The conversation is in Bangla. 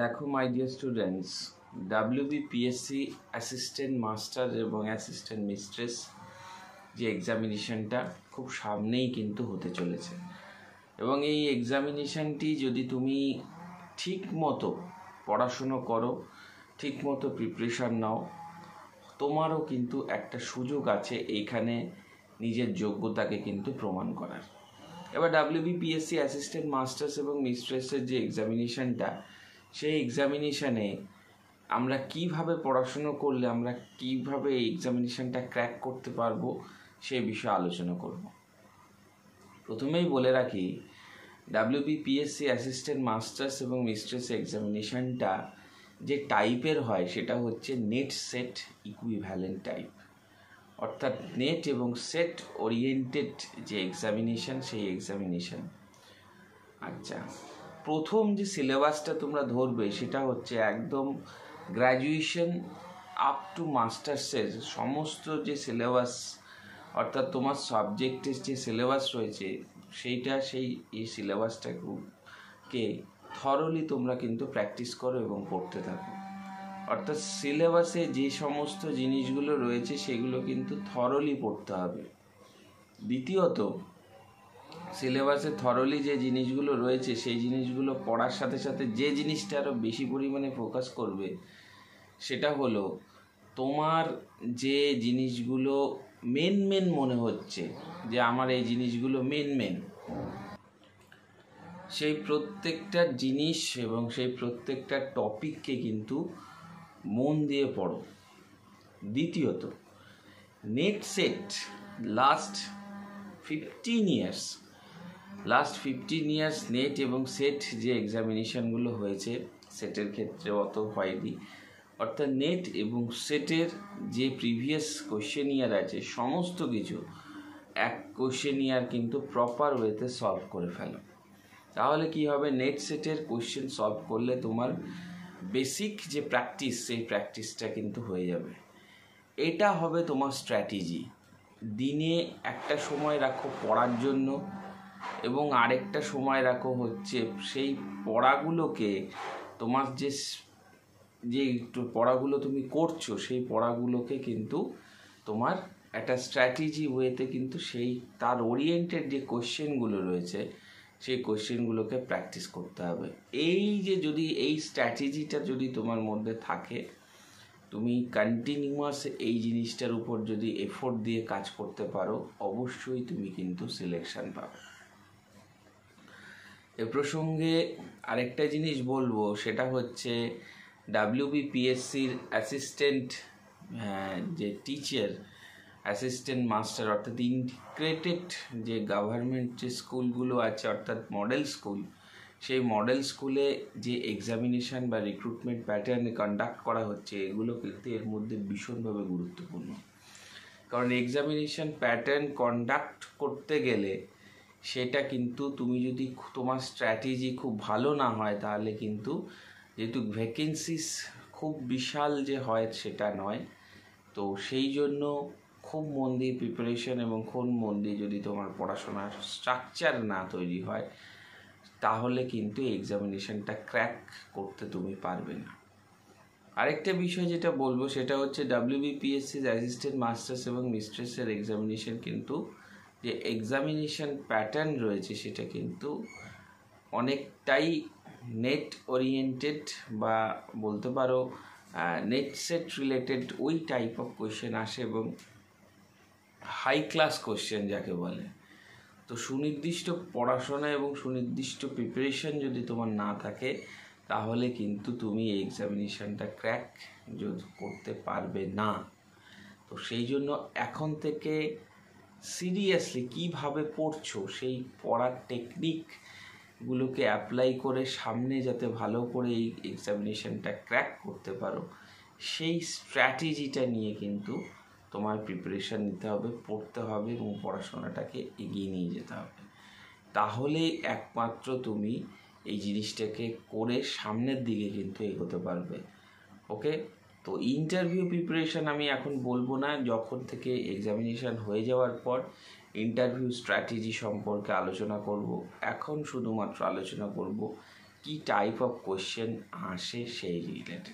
দেখো my dear students WBPSC assistant master এবং অ্যাসিস্ট্যান্ট মিস্ট্রেস যে এক্সামিনেশনটা খুব সামনেই কিন্তু হতে চলেছে এবং এই এক্সামিনেশানটি যদি তুমি ঠিক মতো পড়াশুনো করো ঠিক মতো প্রিপারেশান নাও তোমারও কিন্তু একটা সুযোগ আছে এইখানে নিজের যোগ্যতাকে কিন্তু প্রমাণ করার এবার ডাব্লিউবিপিএসসি অ্যাসিস্ট্যান্ট মাস্টার্স এবং মিস্ট্রেসের যে এক্সামিনেশানটা সেই এক্সামিনেশানে আমরা কিভাবে পড়াশুনো করলে আমরা কিভাবে এই এক্সামিনেশানটা ক্র্যাক করতে পারবো সে বিষয়ে আলোচনা করব প্রথমেই বলে রাখি ডাব্লিউবিপিএসসি অ্যাসিস্ট্যান্ট মাস্টার্স এবং মিস্ট্রেস এক্সামিনেশানটা যে টাইপের হয় সেটা হচ্ছে নেট সেট ইকুইভ্যালেন্ট টাইপ অর্থাৎ নেট এবং সেট ওরিয়েন্টেড যে এক্সামিনেশান সেই এক্সামিনেশান আচ্ছা প্রথম যে সিলেবাসটা তোমরা ধরবে সেটা হচ্ছে একদম গ্র্যাজুয়েশন আপ টু মাস্টার্সের সমস্ত যে সিলেবাস অর্থাৎ তোমার সাবজেক্টের যে সিলেবাস রয়েছে সেইটা সেই এই সিলেবাসটাকে থরলি তোমরা কিন্তু প্র্যাকটিস করো এবং পড়তে থাকো অর্থাৎ সিলেবাসে যে সমস্ত জিনিসগুলো রয়েছে সেগুলো কিন্তু থরলি পড়তে হবে দ্বিতীয়ত সিলেবাসে থরলি যে জিনিসগুলো রয়েছে সেই জিনিসগুলো পড়ার সাথে সাথে যে জিনিসটা আরও বেশি পরিমাণে ফোকাস করবে সেটা হলো তোমার যে জিনিসগুলো মেন মেন মনে হচ্ছে যে আমার এই জিনিসগুলো মেন মেন সেই প্রত্যেকটা জিনিস এবং সেই প্রত্যেকটা টপিককে কিন্তু মন দিয়ে পড়ো দ্বিতীয়ত NET SET last fifteen years last fifteen years NET এবং সেট যে এক্সামিনেশানগুলো হয়েছে সেটের ক্ষেত্রে অত হয়নি অর্থাৎ নেট এবং সেটের যে প্রিভিয়াস কোশ্চেন ইয়ার আছে সমস্ত কিছু এক কোশ্চেন ইয়ার কিন্তু প্রপার ওয়েতে সলভ করে ফেলো তাহলে কি হবে নেট সেটের কোশ্চেন সলভ করলে তোমার বেসিক যে প্র্যাকটিস সেই প্র্যাকটিসটা কিন্তু হয়ে যাবে এটা হবে তোমার স্ট্র্যাটেজি দিনে একটা সময় রাখো পড়ার জন্য এবং আরেকটা সময় রাখো হচ্ছে সেই পড়াগুলোকে তোমার যে যে একটু পড়াগুলো তুমি করছো সেই পড়াগুলোকে কিন্তু তোমার একটা স্ট্র্যাটেজি ওয়েতে কিন্তু সেই তার ওরিয়েন্টেড যে কোয়েশ্চেনগুলো রয়েছে সেই কোশ্চেনগুলোকে প্র্যাকটিস করতে হবে এই যে যদি এই স্ট্র্যাটেজিটা যদি তোমার মধ্যে থাকে তুমি কন্টিনিউয়াস এই জিনিসটার উপর যদি এফোর্ট দিয়ে কাজ করতে পারো অবশ্যই তুমি কিন্তু সিলেকশান পাবে এ প্রসঙ্গে আরেকটা জিনিস বলবো সেটা হচ্ছে ডাব্লিউবিপিএসসির অ্যাসিস্ট্যান্ট যে টিচার অ্যাসিস্ট্যান্ট মাস্টার অর্থাৎ ইন্টিগ্রেটেড যে গভর্নমেন্ট যে স্কুলগুলো আছে অর্থাৎ মডেল স্কুল সেই মডেল স্কুলে যে এক্সামিনেশান বা রিক্রুটমেন্ট প্যাটার্ন কন্ডাক্ট করা হচ্ছে এগুলো কিন্তু এর মধ্যে ভীষণভাবে গুরুত্বপূর্ণ কারণ এক্সামিনেশান প্যাটার্ন কন্ডাক্ট করতে গেলে সেটা কিন্তু তুমি যদি তোমার স্ট্র্যাটেজি খুব ভালো না হয় তাহলে কিন্তু যেহেতু ভ্যাকেন্সিস খুব বিশাল যে হয় সেটা নয় তো সেই জন্য খুব মন দিয়ে প্রিপারেশন এবং খুব মন দিয়ে যদি তোমার পড়াশোনার স্ট্রাকচার না তৈরি হয় তাহলে কিন্তু এক্সামিনেশনটা ক্র্যাক করতে তুমি পারবে না আরেকটা বিষয় যেটা বলবো সেটা হচ্ছে ডাব্লিউবিপিএসসি অ্যাসিস্ট্যান্ট মাস্টার্স এবং মিস্ট্রেসের এক্সামিনেশন কিন্তু যে এক্সামিনেশন প্যাটার্ন রয়েছে সেটা কিন্তু অনেকটাই নেট ওরিয়েন্টেড বা বলতে পারো নেট সেট রিলেটেড ওই টাইপ অফ কোয়েশ্চেন আসে এবং হাই ক্লাস কোয়েশ্চেন যাকে বলে তো সুনির্দিষ্ট পড়াশোনা এবং সুনির্দিষ্ট প্রিপারেশন যদি তোমার না থাকে তাহলে কিন্তু তুমি এই এক্সামিনেশানটা ক্র্যাক করতে পারবে না তো সেই জন্য এখন থেকে সিরিয়াসলি কিভাবে পড়ছো সেই পড়ার টেকনিকগুলোকে অ্যাপ্লাই করে সামনে যাতে ভালো করে এই এক্সামিনেশনটা ক্র্যাক করতে পারো সেই স্ট্র্যাটেজিটা নিয়ে কিন্তু তোমার প্রিপারেশান নিতে হবে পড়তে হবে এবং পড়াশোনাটাকে এগিয়ে নিয়ে যেতে হবে তাহলেই একমাত্র তুমি এই জিনিসটাকে করে সামনের দিকে কিন্তু এগোতে পারবে ওকে তো ইন্টারভিউ প্রিপারেশান আমি এখন বলবো না যখন থেকে এক্সামিনেশান হয়ে যাওয়ার পর ইন্টারভিউ স্ট্র্যাটেজি সম্পর্কে আলোচনা করব এখন শুধুমাত্র আলোচনা করব কি টাইপ অফ কোয়েশ্চেন আসে সেই রিলেটেড